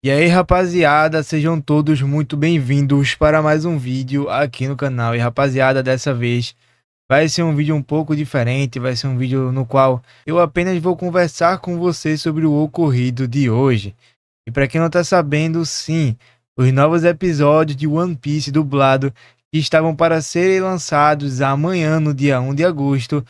E aí rapaziada, sejam todos muito bem-vindos para mais um vídeo aqui no canal. E rapaziada, dessa vez vai ser um vídeo um pouco diferente, vai ser um vídeo no qual eu apenas vou conversar com vocês sobre o ocorrido de hoje. E para quem não está sabendo, sim, os novos episódios de One Piece dublado que estavam para serem lançados amanhã, no dia 1 de agosto,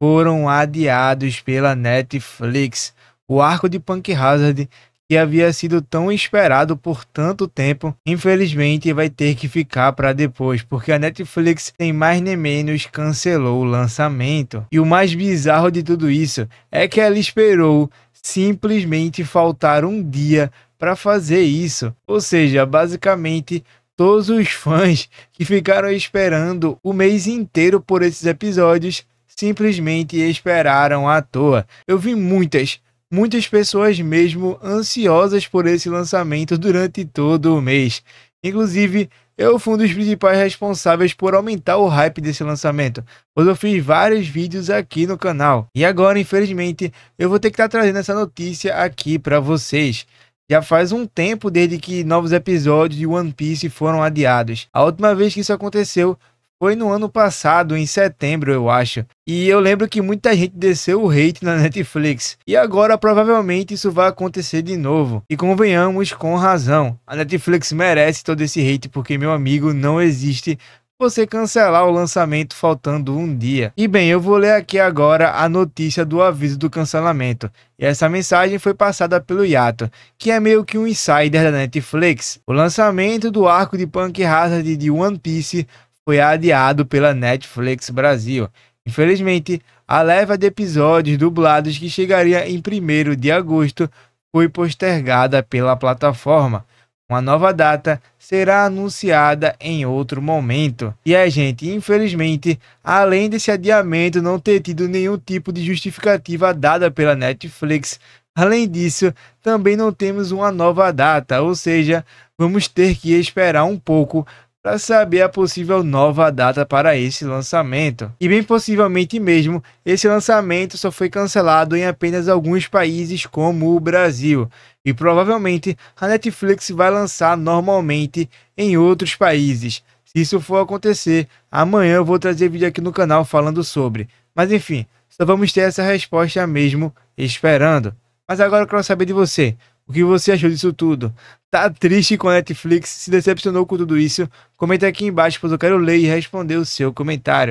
foram adiados pela Netflix. O arco de Punk Hazard que havia sido tão esperado por tanto tempo, infelizmente vai ter que ficar para depois, porque a Netflix nem mais nem menos cancelou o lançamento. E o mais bizarro de tudo isso é que ela esperou simplesmente faltar um dia para fazer isso. Ou seja, basicamente todos os fãs que ficaram esperando o mês inteiro por esses episódios simplesmente esperaram à toa. Eu vi muitas muitas pessoas mesmo ansiosas por esse lançamento durante todo o mês. Inclusive, eu fui um dos principais responsáveis por aumentar o hype desse lançamento, pois eu fiz vários vídeos aqui no canal. E agora, infelizmente, eu vou ter que estar tá trazendo essa notícia aqui para vocês. Já faz um tempo desde que novos episódios de One Piece foram adiados. A última vez que isso aconteceu foi no ano passado, em setembro, eu acho. E eu lembro que muita gente desceu o hate na Netflix. E agora provavelmente isso vai acontecer de novo. E convenhamos com razão. A Netflix merece todo esse hate porque, meu amigo, não existe você cancelar o lançamento faltando um dia. E bem, eu vou ler aqui agora a notícia do aviso do cancelamento. E essa mensagem foi passada pelo Yato, que é meio que um insider da Netflix. O lançamento do arco de Punk Hazard de One Piece foi adiado pela Netflix Brasil. Infelizmente, a leva de episódios dublados que chegaria em 1 de agosto foi postergada pela plataforma. Uma nova data será anunciada em outro momento. E a gente, infelizmente, além desse adiamento não ter tido nenhum tipo de justificativa dada pela Netflix, além disso, também não temos uma nova data, ou seja, vamos ter que esperar um pouco para saber a possível nova data para esse lançamento. E bem possivelmente mesmo, esse lançamento só foi cancelado em apenas alguns países como o Brasil, e provavelmente a Netflix vai lançar normalmente em outros países. Se isso for acontecer, amanhã eu vou trazer vídeo aqui no canal falando sobre. Mas enfim, só vamos ter essa resposta mesmo esperando. Mas agora eu quero saber de você. O que você achou disso tudo? Tá triste com a Netflix? Se decepcionou com tudo isso? Comenta aqui embaixo, pois eu quero ler e responder o seu comentário.